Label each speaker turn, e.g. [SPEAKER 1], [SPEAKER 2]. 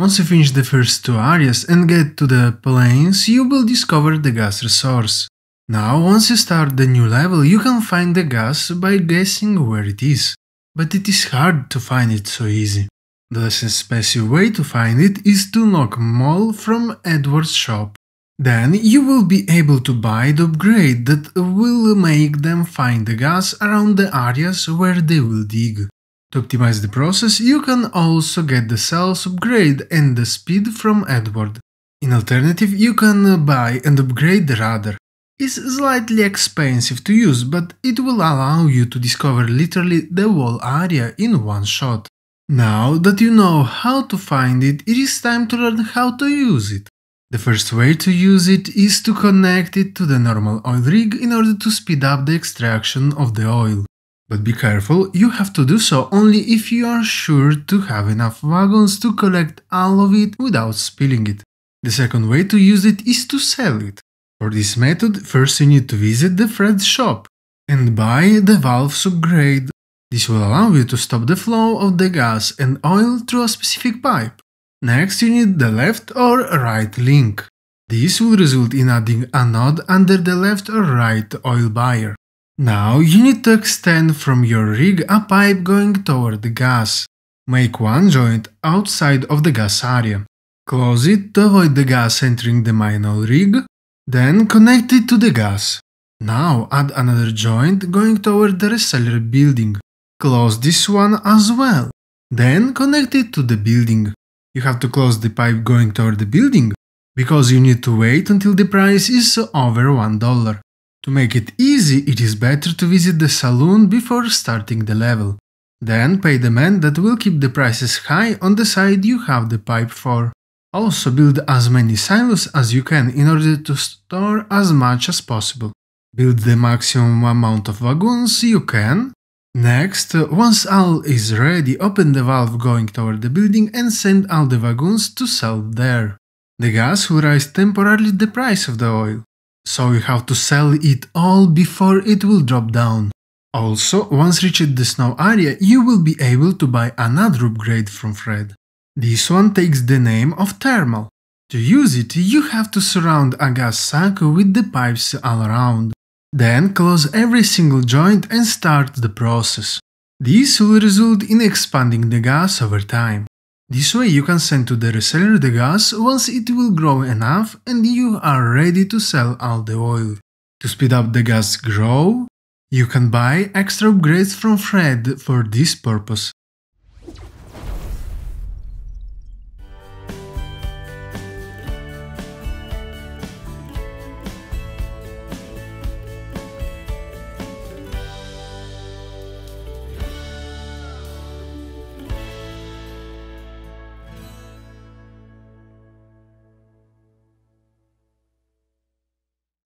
[SPEAKER 1] Once you finish the first two areas and get to the plains, you will discover the gas resource. Now, once you start the new level, you can find the gas by guessing where it is. But it is hard to find it so easy. The less expensive way to find it is to knock Mole from Edward's shop. Then you will be able to buy the upgrade that will make them find the gas around the areas where they will dig. To optimize the process, you can also get the cells upgrade and the speed from Edward. In alternative, you can buy and upgrade the radar. It's slightly expensive to use, but it will allow you to discover literally the whole area in one shot. Now that you know how to find it, it is time to learn how to use it. The first way to use it is to connect it to the normal oil rig in order to speed up the extraction of the oil. But be careful, you have to do so only if you are sure to have enough wagons to collect all of it without spilling it. The second way to use it is to sell it. For this method, first you need to visit the Fred's shop and buy the valve upgrade. This will allow you to stop the flow of the gas and oil through a specific pipe. Next, you need the left or right link. This will result in adding a node under the left or right oil buyer. Now you need to extend from your rig a pipe going toward the gas. Make one joint outside of the gas area. Close it to avoid the gas entering the minor rig, then connect it to the gas. Now add another joint going toward the reseller building. Close this one as well. Then connect it to the building. You have to close the pipe going toward the building, because you need to wait until the price is over $1. To make it easy, it is better to visit the saloon before starting the level. Then pay the man that will keep the prices high on the side you have the pipe for. Also build as many silos as you can in order to store as much as possible. Build the maximum amount of wagons you can. Next, once all is ready, open the valve going toward the building and send all the wagons to sell there. The gas will raise temporarily the price of the oil so you have to sell it all before it will drop down. Also, once reached the snow area, you will be able to buy another upgrade from Fred. This one takes the name of Thermal. To use it, you have to surround a gas sack with the pipes all around. Then close every single joint and start the process. This will result in expanding the gas over time. This way you can send to the reseller the gas once it will grow enough and you are ready to sell all the oil. To speed up the gas grow, you can buy extra upgrades from Fred for this purpose.